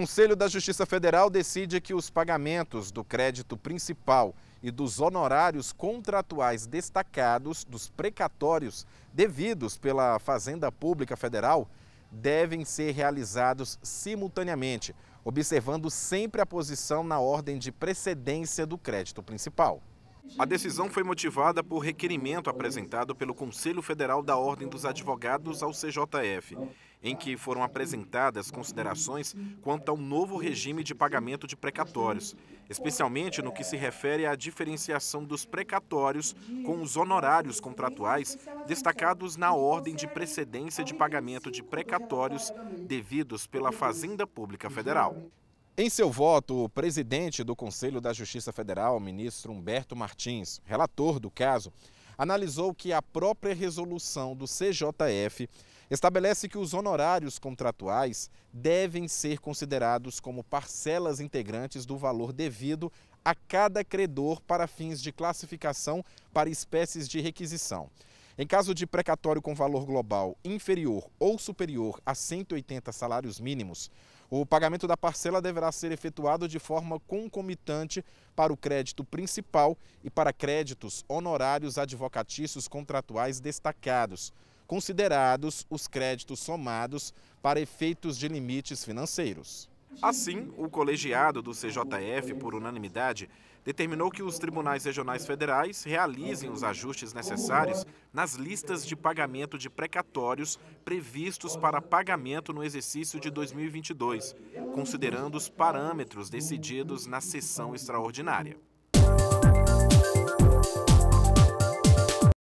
Conselho da Justiça Federal decide que os pagamentos do crédito principal e dos honorários contratuais destacados dos precatórios devidos pela Fazenda Pública Federal devem ser realizados simultaneamente, observando sempre a posição na ordem de precedência do crédito principal. A decisão foi motivada por requerimento apresentado pelo Conselho Federal da Ordem dos Advogados ao CJF em que foram apresentadas considerações quanto ao novo regime de pagamento de precatórios, especialmente no que se refere à diferenciação dos precatórios com os honorários contratuais destacados na ordem de precedência de pagamento de precatórios devidos pela Fazenda Pública Federal. Em seu voto, o presidente do Conselho da Justiça Federal, ministro Humberto Martins, relator do caso, analisou que a própria resolução do CJF estabelece que os honorários contratuais devem ser considerados como parcelas integrantes do valor devido a cada credor para fins de classificação para espécies de requisição. Em caso de precatório com valor global inferior ou superior a 180 salários mínimos, o pagamento da parcela deverá ser efetuado de forma concomitante para o crédito principal e para créditos honorários advocatícios contratuais destacados, considerados os créditos somados para efeitos de limites financeiros. Assim, o colegiado do CJF, por unanimidade, determinou que os tribunais regionais federais realizem os ajustes necessários nas listas de pagamento de precatórios previstos para pagamento no exercício de 2022, considerando os parâmetros decididos na sessão extraordinária.